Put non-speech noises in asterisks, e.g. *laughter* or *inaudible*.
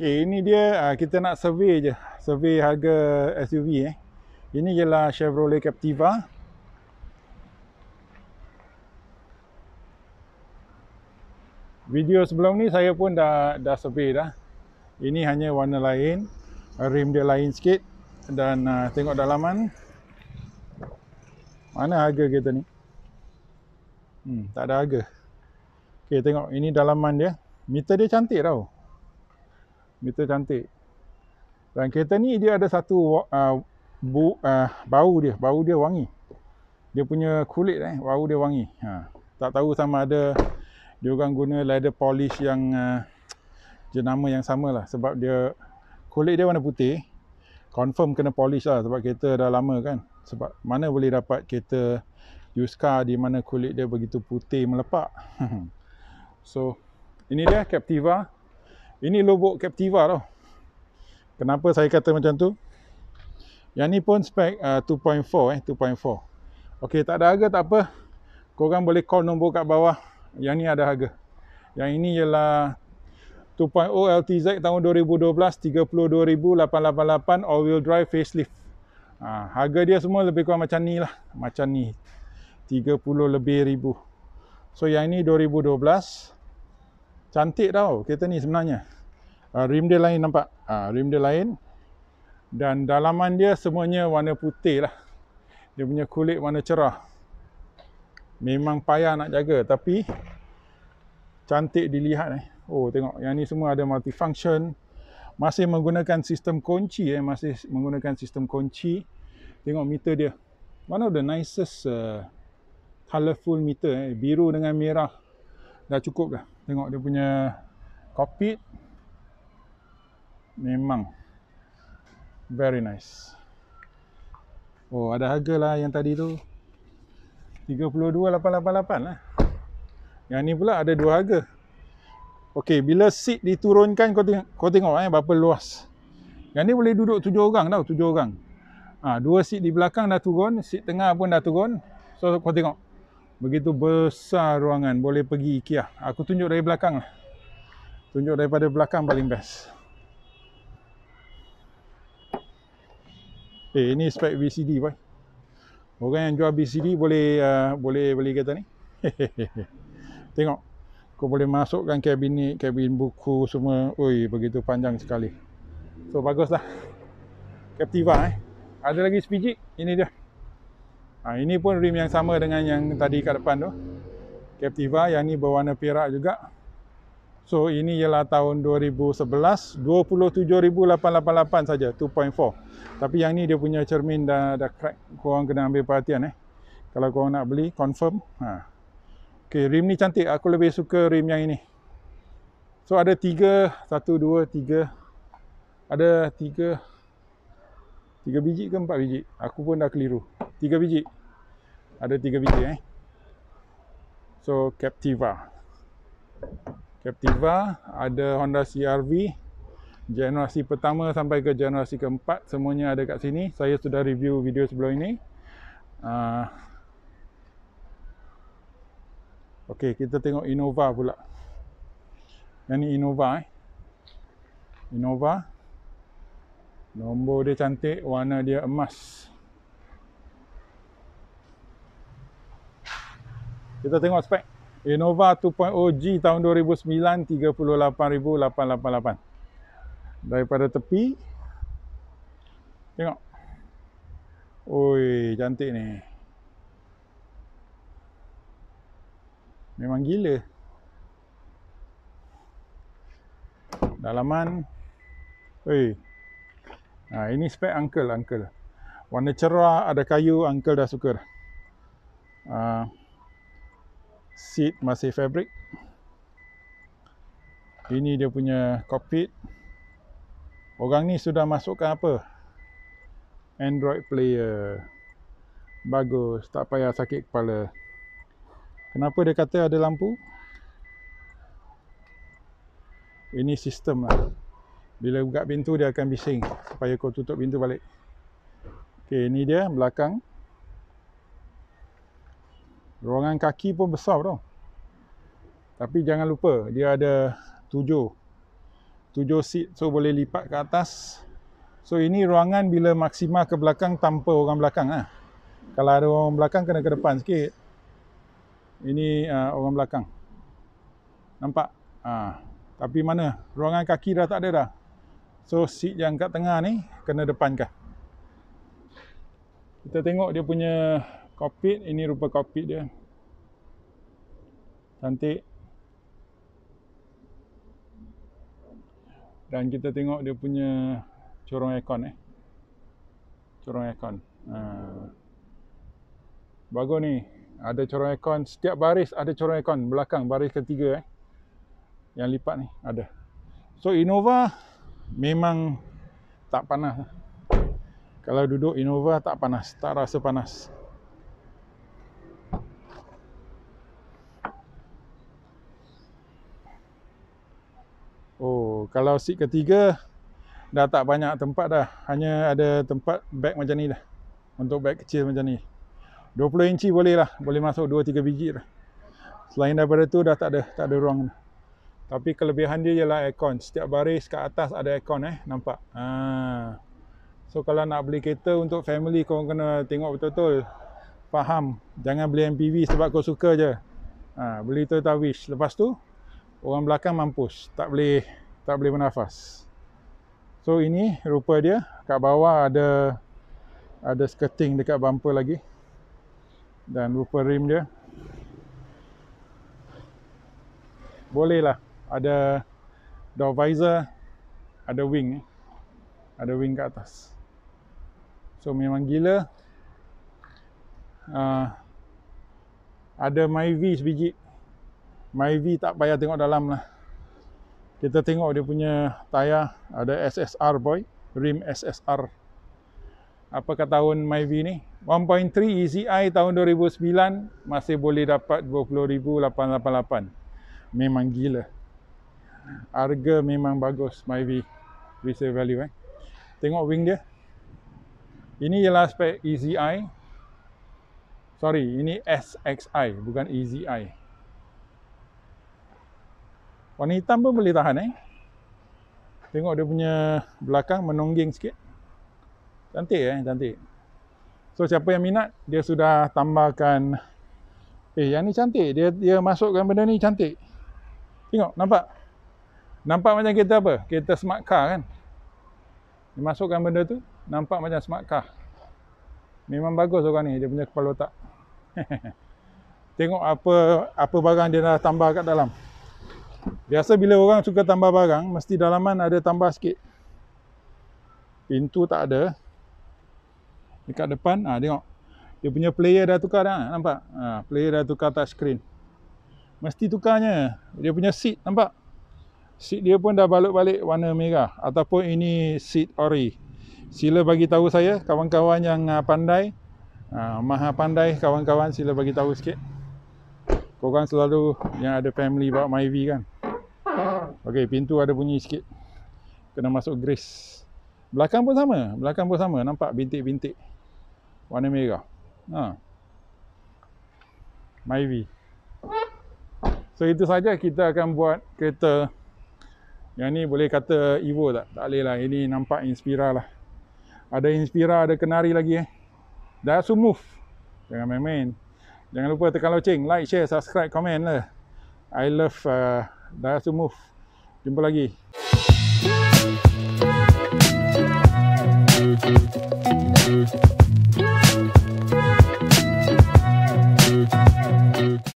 Okay, ini dia ah, kita nak survey je. Survey harga SUV eh. Ini ialah Chevrolet Captiva. Video sebelum ni saya pun dah dah survey dah. Ini hanya warna lain, rim dia lain sikit dan uh, tengok dalaman. Mana harga kereta ni? Hmm, tak ada harga. Okay, tengok ini dalaman dia. Meter dia cantik tau meter cantik. Dan kereta ni dia ada satu uh, bu, uh, bau dia, bau dia wangi. Dia punya kulit eh, bau dia wangi. Ha. Tak tahu sama ada dia orang guna leather polish yang uh, jenama yang sama lah. sebab dia kulit dia warna putih. Confirm kena polish lah sebab kereta dah lama kan. Sebab mana boleh dapat kereta used car di mana kulit dia begitu putih melepak. *laughs* so ini dia Captiva ini lobok Captiva tau. Kenapa saya kata macam tu? Yang ni pun spek uh, 2.4 eh, 2.4. Okey, tak ada harga tak apa. Korang boleh call nombor kat bawah. Yang ni ada harga. Yang ini ialah 2.0 LTZ tahun 2012, 32,888 all wheel drive facelift. Ha, harga dia semua lebih kurang macam ni lah. Macam ni. 30 lebih ribu. So yang ini 2012 cantik tau kereta ni sebenarnya. Uh, rim dia lain nampak. Uh, rim dia lain. Dan dalaman dia semuanya warna putih lah. Dia punya kulit warna cerah. Memang payah nak jaga tapi cantik dilihat ni. Eh. Oh tengok yang ni semua ada multifunction. Masih menggunakan sistem kunci eh. Masih menggunakan sistem kunci. Tengok meter dia. One of the nicest uh, colourful meter eh. Biru dengan merah. Dah cukup dah tengok dia punya cockpit memang very nice oh ada harga lah yang tadi tu 32888 lah yang ni pula ada dua harga ok bila seat diturunkan kau, teng kau tengok eh berapa luas yang ni boleh duduk tujuh orang tau tujuh orang ha, dua seat di belakang dah turun seat tengah pun dah turun so kau tengok Begitu besar ruangan. Boleh pergi IKEA. Aku tunjuk dari belakang lah. Tunjuk daripada belakang paling best. Eh, ini spek VCD, boy. Orang yang jual VCD boleh uh, boleh beli kereta ni. *laughs* Tengok. Kau boleh masukkan kabin kabin buku semua. Ui, begitu panjang sekali. So, baguslah. Captiva eh. Ada lagi sepijik? Ini dia. Ha, ini pun rim yang sama dengan yang tadi kat depan tu. Captiva yang ni berwarna perak juga. So ini ialah tahun 2011, 27,888 saja, 2.4. Tapi yang ni dia punya cermin dah, dah crack. Korang kena ambil perhatian eh. Kalau korang nak beli, confirm. Ha. Okay, rim ni cantik. Aku lebih suka rim yang ini. So ada tiga, satu, dua, tiga. Ada tiga, tiga biji ke empat biji? Aku pun dah keliru tiga biji ada tiga biji eh so Captiva Captiva ada Honda CRV generasi pertama sampai ke generasi keempat semuanya ada kat sini saya sudah review video sebelum ini uh, ah. ok kita tengok Innova pula yang ni Innova eh Innova nombor dia cantik warna dia emas Kita tengok spek. Innova 2.0G tahun 2009 38,888. Daripada tepi. Tengok. Ui, cantik ni. Memang gila. Dalaman. Ui. nah ini spek uncle, uncle. Warna cerah, ada kayu, uncle dah suka. Uh seat masih fabric ini dia punya cockpit orang ni sudah masukkan apa android player bagus tak payah sakit kepala kenapa dia kata ada lampu ini sistem lah bila buka pintu dia akan bising supaya kau tutup pintu balik ok ini dia belakang ruangan kaki pun besar tau tapi jangan lupa dia ada tujuh tujuh seat so boleh lipat ke atas so ini ruangan bila maksima ke belakang tanpa orang belakang lah. kalau ada orang belakang kena ke depan sikit ini uh, orang belakang nampak uh, tapi mana ruangan kaki dah tak ada dah so seat yang kat tengah ni kena depankah kita tengok dia punya Kopi, ini rupa kopi dia cantik dan kita tengok dia punya corong ekon, eh corong ekon. ha. bagus ni ada corong ekon. setiap baris ada corong ekon belakang baris ketiga eh yang lipat ni ada so Innova memang tak panas kalau duduk Innova tak panas tak rasa panas Oh, kalau seat ketiga dah tak banyak tempat dah. Hanya ada tempat beg macam ni dah. Untuk beg kecil macam ni. 20 inci boleh lah. Boleh masuk 2-3 biji lah. Selain daripada tu dah tak ada tak ada ruang. Tapi kelebihan dia ialah aircon. Setiap baris kat atas ada aircon eh. Nampak. Ha. So kalau nak beli kereta untuk family kau kena tengok betul-betul. Faham. Jangan beli MPV sebab kau suka je. Ha, beli Toyota Wish. Lepas tu, orang belakang mampus tak boleh tak boleh bernafas so ini rupa dia kat bawah ada ada skirting dekat bumper lagi dan rupa rim dia boleh lah ada door visor ada wing eh. ada wing kat atas so memang gila uh, ada Myvi sebiji MyV tak payah tengok dalam lah. Kita tengok dia punya tayar ada SSR boy, rim SSR. Apakah tahun MyV ni? 1.3 EZI tahun 2009 masih boleh dapat 20,888. Memang gila. Harga memang bagus MyV. Bisa value eh. Tengok wing dia. Ini ialah spek EZI. Sorry, ini SXI bukan EZI. Warna hitam pun boleh tahan eh. Tengok dia punya belakang menongging sikit. Cantik eh, cantik. So siapa yang minat, dia sudah tambahkan eh yang ni cantik. Dia dia masukkan benda ni cantik. Tengok, nampak? Nampak macam kereta apa? Kereta smart car kan. Dia masukkan benda tu, nampak macam smart car. Memang bagus orang ni, dia punya kepala otak. *laughs* Tengok apa apa barang dia dah tambah kat dalam. Biasa bila orang suka tambah barang, mesti dalaman ada tambah sikit. Pintu tak ada. Dekat depan, ha, tengok. Dia punya player dah tukar dah, nampak? Ha, player dah tukar touch screen. Mesti tukarnya. Dia punya seat, nampak? Seat dia pun dah balut-balik warna merah. Ataupun ini seat ori. Sila bagi tahu saya, kawan-kawan yang ah, pandai, ha, maha pandai kawan-kawan, sila bagi tahu sikit korang selalu yang ada family bawa Myvi kan Okey, pintu ada bunyi sikit kena masuk grease belakang pun sama belakang pun sama nampak bintik-bintik warna merah ha. Myvi so itu saja kita akan buat kereta yang ni boleh kata Evo tak? Tak boleh lah. Ini nampak Inspira lah. Ada Inspira, ada Kenari lagi eh. Dah semua move. Jangan main-main. Jangan lupa tekan loceng, like, share, subscribe, komen lah. I love uh, Daihatsu Move. Jumpa lagi. Thank you.